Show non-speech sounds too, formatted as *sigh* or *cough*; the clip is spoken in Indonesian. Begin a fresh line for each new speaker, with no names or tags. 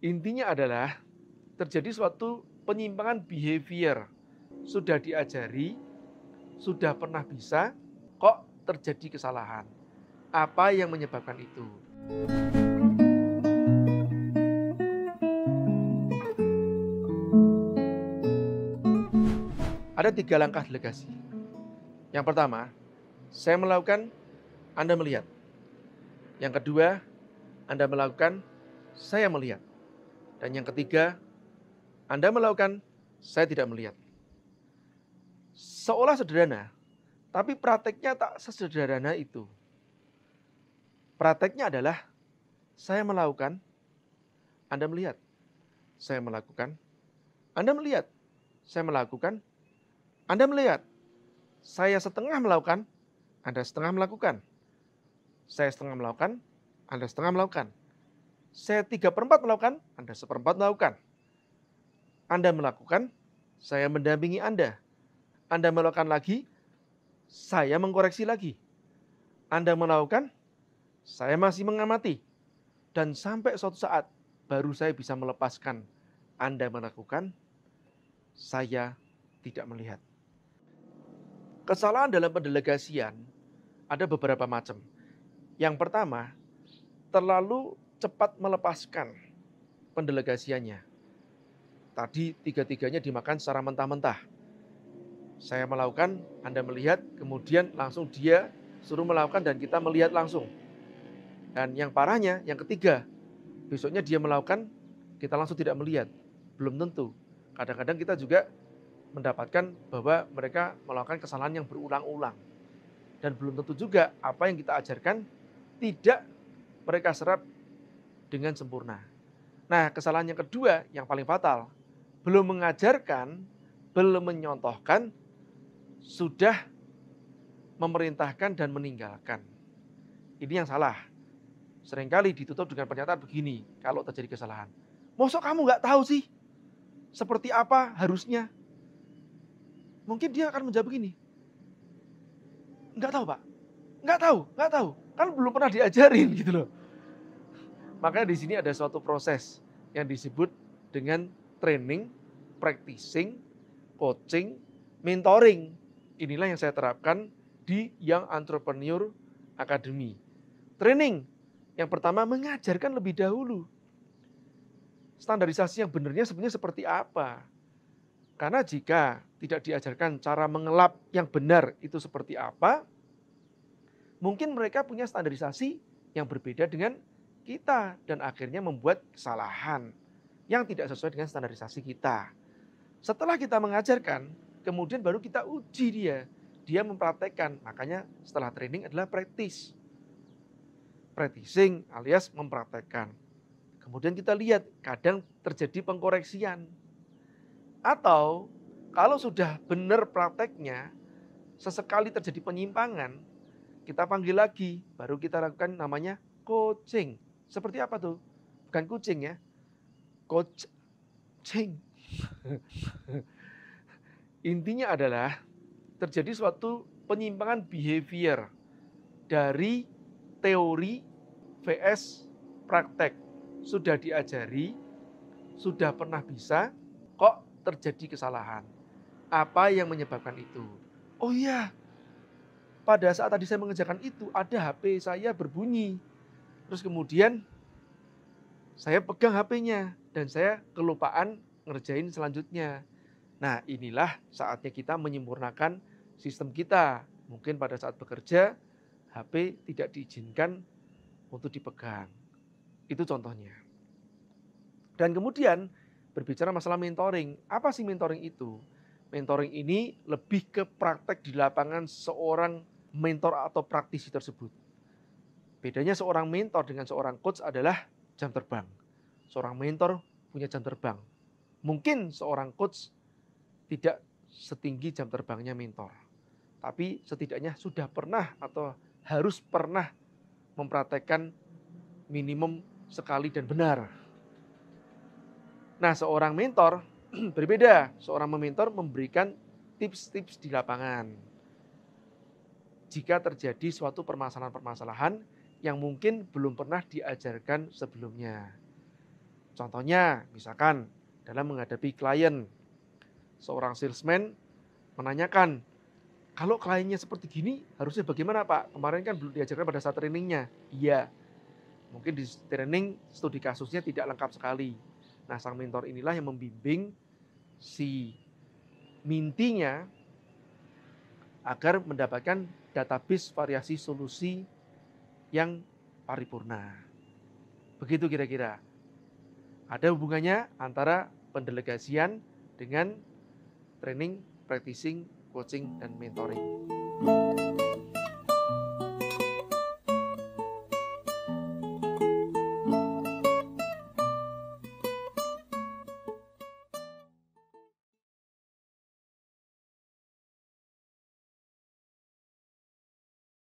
Intinya adalah terjadi suatu penyimpangan behavior. Sudah diajari, sudah pernah bisa, kok terjadi kesalahan? Apa yang menyebabkan itu? Ada tiga langkah delegasi. Yang pertama, saya melakukan, Anda melihat. Yang kedua, Anda melakukan, saya melihat. Dan yang ketiga, Anda melakukan, saya tidak melihat. Seolah sederhana, tapi prakteknya tak sesederhana itu. Prakteknya adalah saya melakukan, Anda melihat. Saya melakukan, Anda melihat. Saya melakukan, Anda melihat. Saya setengah melakukan, Anda setengah melakukan. Saya setengah melakukan, Anda setengah melakukan saya tiga perempat melakukan, Anda seperempat melakukan. Anda melakukan, saya mendampingi Anda. Anda melakukan lagi, saya mengkoreksi lagi. Anda melakukan, saya masih mengamati. Dan sampai suatu saat, baru saya bisa melepaskan. Anda melakukan, saya tidak melihat. Kesalahan dalam pendelegasian ada beberapa macam. Yang pertama, terlalu cepat melepaskan pendelegasiannya. Tadi tiga-tiganya dimakan secara mentah-mentah. Saya melakukan, Anda melihat, kemudian langsung dia suruh melakukan dan kita melihat langsung. Dan yang parahnya, yang ketiga, besoknya dia melakukan, kita langsung tidak melihat. Belum tentu. Kadang-kadang kita juga mendapatkan bahwa mereka melakukan kesalahan yang berulang-ulang. Dan belum tentu juga apa yang kita ajarkan tidak mereka serap dengan sempurna. Nah, kesalahan yang kedua yang paling fatal, belum mengajarkan, belum menyontohkan, sudah memerintahkan dan meninggalkan. Ini yang salah. Seringkali ditutup dengan pernyataan begini kalau terjadi kesalahan. Mosok kamu nggak tahu sih seperti apa harusnya? Mungkin dia akan menjawab begini. Nggak tahu pak, nggak tahu, nggak tahu. Kan belum pernah diajarin gitu loh Makanya di sini ada suatu proses yang disebut dengan training, practicing, coaching, mentoring. Inilah yang saya terapkan di Young Entrepreneur Academy. Training yang pertama mengajarkan lebih dahulu. Standarisasi yang benarnya sebenarnya seperti apa? Karena jika tidak diajarkan cara mengelap yang benar itu seperti apa, mungkin mereka punya standarisasi yang berbeda dengan kita dan akhirnya membuat kesalahan yang tidak sesuai dengan standarisasi kita. Setelah kita mengajarkan, kemudian baru kita uji dia. Dia mempraktekkan, makanya setelah training adalah praktis. Practicing alias mempraktekkan. Kemudian kita lihat, kadang terjadi pengkoreksian. Atau kalau sudah benar prakteknya, sesekali terjadi penyimpangan, kita panggil lagi, baru kita lakukan namanya coaching. Seperti apa tuh? Bukan kucing ya. Kucing. Intinya adalah terjadi suatu penyimpangan behavior dari teori VS praktek. Sudah diajari, sudah pernah bisa, kok terjadi kesalahan. Apa yang menyebabkan itu? Oh iya, pada saat tadi saya mengejarkan itu, ada HP saya berbunyi Terus kemudian saya pegang HP-nya dan saya kelupaan ngerjain selanjutnya. Nah, inilah saatnya kita menyempurnakan sistem kita. Mungkin pada saat bekerja HP tidak diizinkan untuk dipegang. Itu contohnya. Dan kemudian berbicara masalah mentoring. Apa sih mentoring itu? Mentoring ini lebih ke praktek di lapangan seorang mentor atau praktisi tersebut. Bedanya seorang mentor dengan seorang coach adalah jam terbang. Seorang mentor punya jam terbang. Mungkin seorang coach tidak setinggi jam terbangnya mentor. Tapi setidaknya sudah pernah atau harus pernah mempraktekkan minimum sekali dan benar. Nah, seorang mentor *clears throat* berbeda. Seorang mentor memberikan tips-tips di lapangan. Jika terjadi suatu permasalahan-permasalahan yang mungkin belum pernah diajarkan sebelumnya. Contohnya, misalkan dalam menghadapi klien, seorang salesman menanyakan, kalau kliennya seperti gini, harusnya bagaimana Pak? Kemarin kan belum diajarkan pada saat trainingnya. Iya, mungkin di training studi kasusnya tidak lengkap sekali. Nah, sang mentor inilah yang membimbing si mintinya agar mendapatkan database variasi solusi yang paripurna. Begitu kira-kira. Ada hubungannya antara pendelegasian dengan training, practicing, coaching, dan mentoring.